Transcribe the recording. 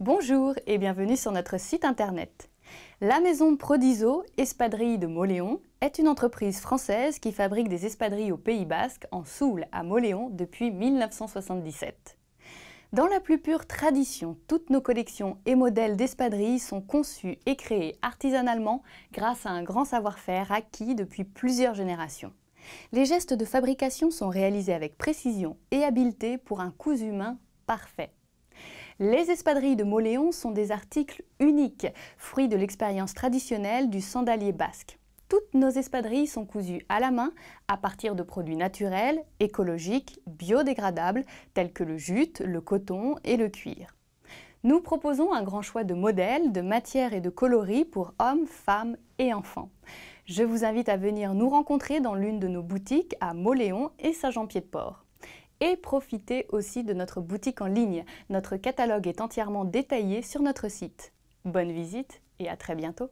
Bonjour et bienvenue sur notre site internet. La maison Prodiso, espadrille de Moléon, est une entreprise française qui fabrique des espadrilles au Pays Basque, en Soule, à Moléon, depuis 1977. Dans la plus pure tradition, toutes nos collections et modèles d'espadrilles sont conçus et créés artisanalement grâce à un grand savoir-faire acquis depuis plusieurs générations. Les gestes de fabrication sont réalisés avec précision et habileté pour un cousu humain parfait. Les espadrilles de Moléon sont des articles uniques, fruits de l'expérience traditionnelle du sandalier basque. Toutes nos espadrilles sont cousues à la main à partir de produits naturels, écologiques, biodégradables, tels que le jute, le coton et le cuir. Nous proposons un grand choix de modèles, de matières et de coloris pour hommes, femmes et enfants. Je vous invite à venir nous rencontrer dans l'une de nos boutiques à Moléon et Saint-Jean-Pied-de-Port et profitez aussi de notre boutique en ligne. Notre catalogue est entièrement détaillé sur notre site. Bonne visite et à très bientôt